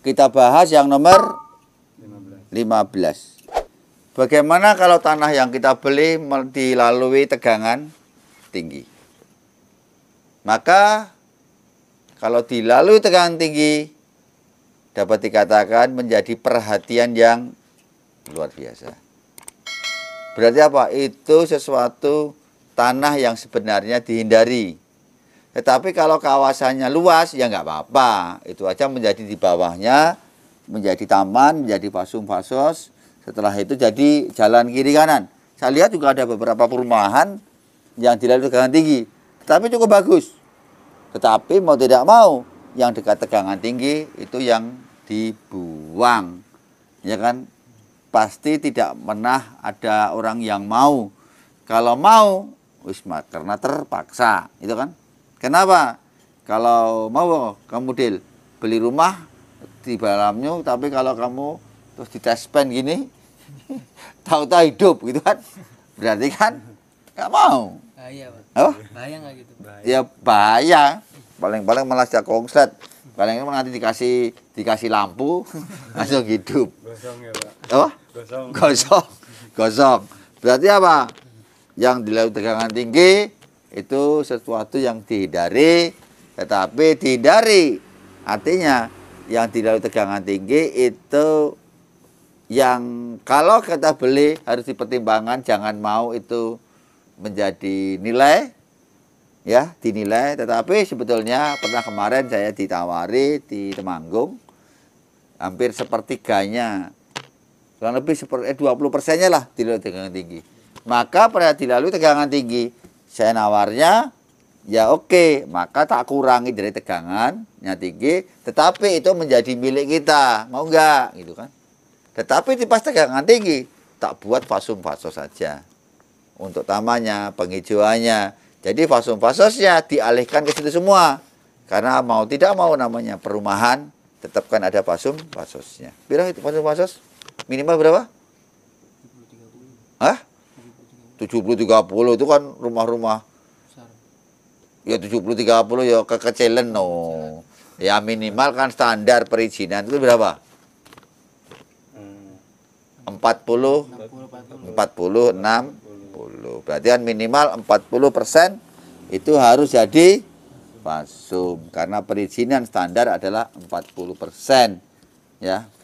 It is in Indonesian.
Kita bahas yang nomor 15. 15. Bagaimana kalau tanah yang kita beli dilalui tegangan tinggi? Maka kalau dilalui tegangan tinggi dapat dikatakan menjadi perhatian yang luar biasa. Berarti apa? Itu sesuatu tanah yang sebenarnya dihindari tetapi eh, kalau kawasannya luas ya nggak apa-apa. Itu aja menjadi di bawahnya, menjadi taman, menjadi pasum fasos. Setelah itu jadi jalan kiri kanan. Saya lihat juga ada beberapa perumahan yang di tegangan tinggi. Tetapi cukup bagus. Tetapi mau tidak mau yang dekat tegangan tinggi itu yang dibuang. Ya kan? Pasti tidak pernah ada orang yang mau. Kalau mau, wisma karena terpaksa, itu kan? Kenapa? Kalau mau kamu deal beli rumah di dalamnya, tapi kalau kamu terus di pen gini, tahu-tahu hidup gitu kan? Berarti kan nggak mau. Bahaya, Oh? Bahaya nggak gitu? Bahaya. Ya bahaya. Paling-paling malah sejak kongset. Paling nanti dikasih dikasih lampu langsung hidup. Gosong ya, Pak. Oh? Gosong. Gosong. Gosong. Berarti apa? Yang di tegangan tinggi itu sesuatu yang dihindari tetapi dihindari artinya yang tidak tegangan tinggi itu yang kalau kita beli harus dipertimbangkan jangan mau itu menjadi nilai ya dinilai tetapi sebetulnya pernah kemarin saya ditawari di Temanggung hampir sepertiganya kurang lebih seperti eh, 20 persennya lah tidak tegangan tinggi maka pada dilalui tegangan tinggi saya nawarnya ya oke okay. maka tak kurangi dari tegangannya tinggi tetapi itu menjadi milik kita mau nggak gitu kan tetapi pas tegangan tinggi tak buat fasum-fasos saja untuk tamanya, penghijauannya jadi fasum-fasosnya dialihkan ke situ semua karena mau tidak mau namanya perumahan tetapkan ada fasum-fasosnya. Berapa itu fasum-fasos minimal berapa? Hah? 70 30 itu kan rumah-rumah ya 70 30 ya kekecilan no. Ya minimal kan standar perizinan itu berapa? 40 40 60 berarti kan minimal 40% itu harus jadi pasum karena perizinan standar adalah 40% ya